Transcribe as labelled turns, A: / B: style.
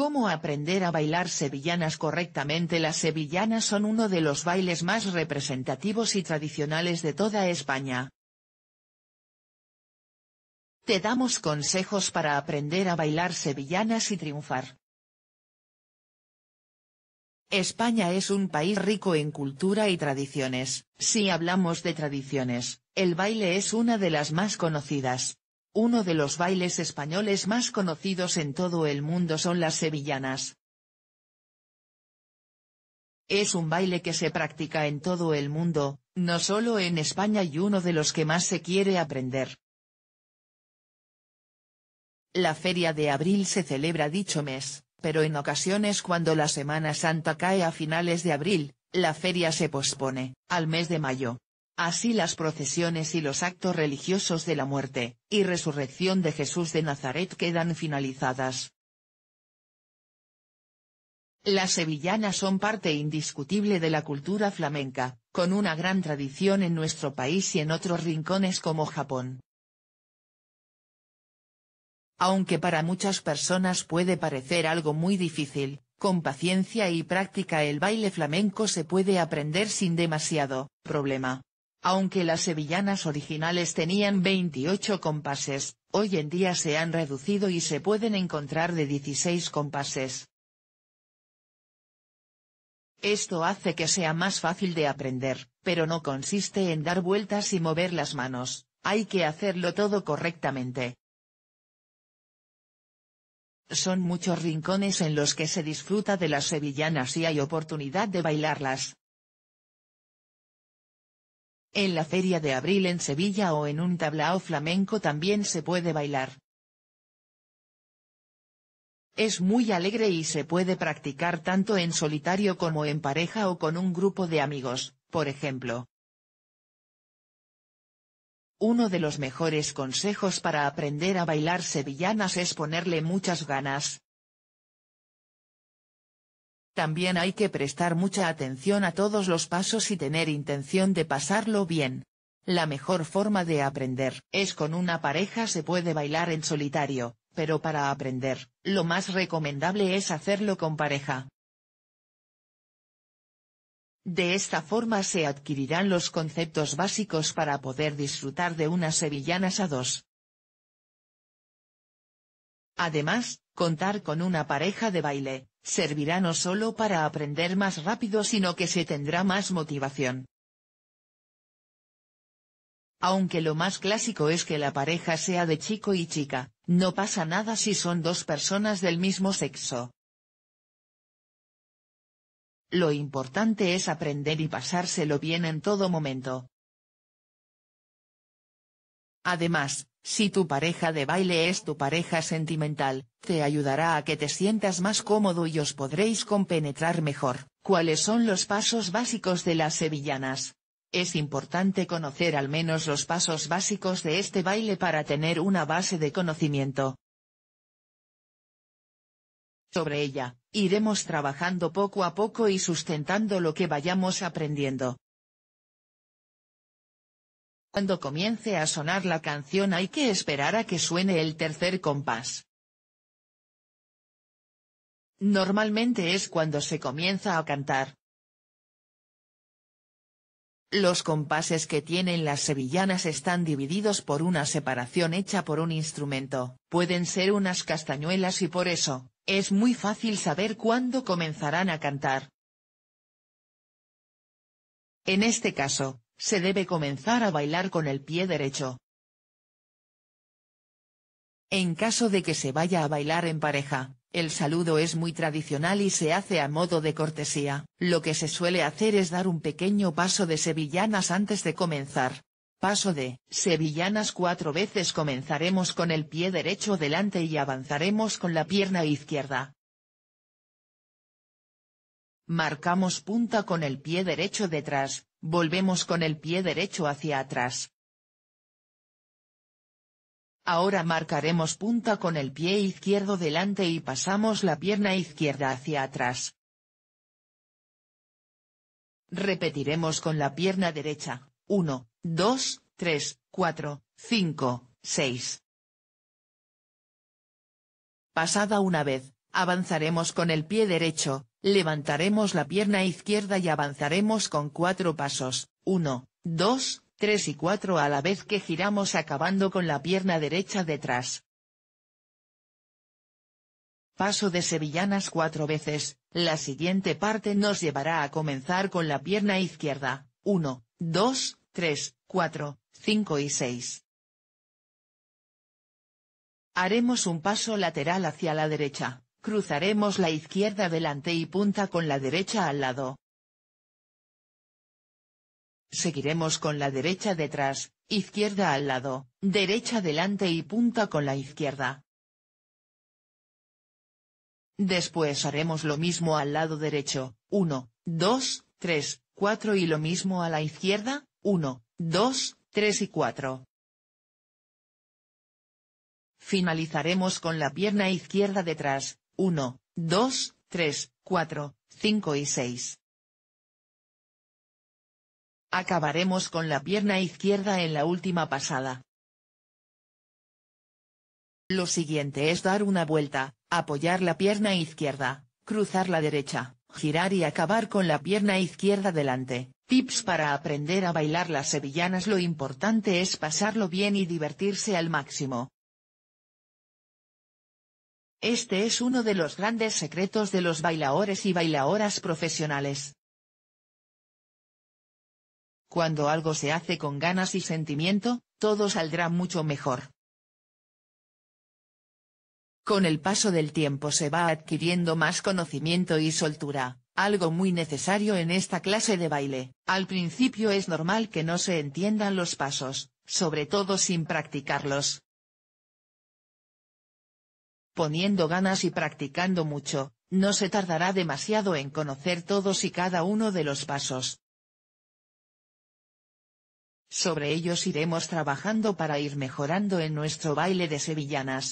A: ¿Cómo aprender a bailar sevillanas correctamente? Las sevillanas son uno de los bailes más representativos y tradicionales de toda España. Te damos consejos para aprender a bailar sevillanas y triunfar. España es un país rico en cultura y tradiciones. Si hablamos de tradiciones, el baile es una de las más conocidas. Uno de los bailes españoles más conocidos en todo el mundo son las sevillanas. Es un baile que se practica en todo el mundo, no solo en España y uno de los que más se quiere aprender. La feria de abril se celebra dicho mes, pero en ocasiones cuando la Semana Santa cae a finales de abril, la feria se pospone, al mes de mayo así las procesiones y los actos religiosos de la muerte, y resurrección de Jesús de Nazaret quedan finalizadas. Las sevillanas son parte indiscutible de la cultura flamenca, con una gran tradición en nuestro país y en otros rincones como Japón. Aunque para muchas personas puede parecer algo muy difícil, con paciencia y práctica el baile flamenco se puede aprender sin demasiado problema. Aunque las sevillanas originales tenían 28 compases, hoy en día se han reducido y se pueden encontrar de 16 compases. Esto hace que sea más fácil de aprender, pero no consiste en dar vueltas y mover las manos, hay que hacerlo todo correctamente. Son muchos rincones en los que se disfruta de las sevillanas y hay oportunidad de bailarlas. En la feria de abril en Sevilla o en un tablao flamenco también se puede bailar. Es muy alegre y se puede practicar tanto en solitario como en pareja o con un grupo de amigos, por ejemplo. Uno de los mejores consejos para aprender a bailar sevillanas es ponerle muchas ganas, también hay que prestar mucha atención a todos los pasos y tener intención de pasarlo bien. La mejor forma de aprender es con una pareja se puede bailar en solitario, pero para aprender, lo más recomendable es hacerlo con pareja. De esta forma se adquirirán los conceptos básicos para poder disfrutar de unas sevillanas a dos. Además, contar con una pareja de baile, servirá no solo para aprender más rápido sino que se tendrá más motivación. Aunque lo más clásico es que la pareja sea de chico y chica, no pasa nada si son dos personas del mismo sexo. Lo importante es aprender y pasárselo bien en todo momento. Además, si tu pareja de baile es tu pareja sentimental, te ayudará a que te sientas más cómodo y os podréis compenetrar mejor. ¿Cuáles son los pasos básicos de las sevillanas? Es importante conocer al menos los pasos básicos de este baile para tener una base de conocimiento. Sobre ella, iremos trabajando poco a poco y sustentando lo que vayamos aprendiendo. Cuando comience a sonar la canción hay que esperar a que suene el tercer compás. Normalmente es cuando se comienza a cantar. Los compases que tienen las sevillanas están divididos por una separación hecha por un instrumento, pueden ser unas castañuelas y por eso, es muy fácil saber cuándo comenzarán a cantar. En este caso, se debe comenzar a bailar con el pie derecho. En caso de que se vaya a bailar en pareja, el saludo es muy tradicional y se hace a modo de cortesía. Lo que se suele hacer es dar un pequeño paso de sevillanas antes de comenzar. Paso de sevillanas cuatro veces comenzaremos con el pie derecho delante y avanzaremos con la pierna izquierda. Marcamos punta con el pie derecho detrás, Volvemos con el pie derecho hacia atrás. Ahora marcaremos punta con el pie izquierdo delante y pasamos la pierna izquierda hacia atrás. Repetiremos con la pierna derecha, 1, 2, 3, 4, 5, 6. Pasada una vez, Avanzaremos con el pie derecho, levantaremos la pierna izquierda y avanzaremos con cuatro pasos, 1, 2, 3 y 4 a la vez que giramos acabando con la pierna derecha detrás. Paso de sevillanas cuatro veces, la siguiente parte nos llevará a comenzar con la pierna izquierda, 1, 2, 3, 4, 5 y 6. Haremos un paso lateral hacia la derecha, Cruzaremos la izquierda delante y punta con la derecha al lado. Seguiremos con la derecha detrás, izquierda al lado, derecha delante y punta con la izquierda. Después haremos lo mismo al lado derecho, 1, 2, 3, 4 y lo mismo a la izquierda, 1, 2, 3 y 4. Finalizaremos con la pierna izquierda detrás, 1, 2, 3, 4, 5 y 6. Acabaremos con la pierna izquierda en la última pasada. Lo siguiente es dar una vuelta, apoyar la pierna izquierda, cruzar la derecha, girar y acabar con la pierna izquierda delante. Tips para aprender a bailar las sevillanas Lo importante es pasarlo bien y divertirse al máximo. Este es uno de los grandes secretos de los bailadores y bailadoras profesionales. Cuando algo se hace con ganas y sentimiento, todo saldrá mucho mejor. Con el paso del tiempo se va adquiriendo más conocimiento y soltura, algo muy necesario en esta clase de baile. Al principio es normal que no se entiendan los pasos, sobre todo sin practicarlos, poniendo ganas y practicando mucho, no se tardará demasiado en conocer todos y cada uno de los pasos. Sobre ellos iremos trabajando para ir mejorando en nuestro baile de sevillanas.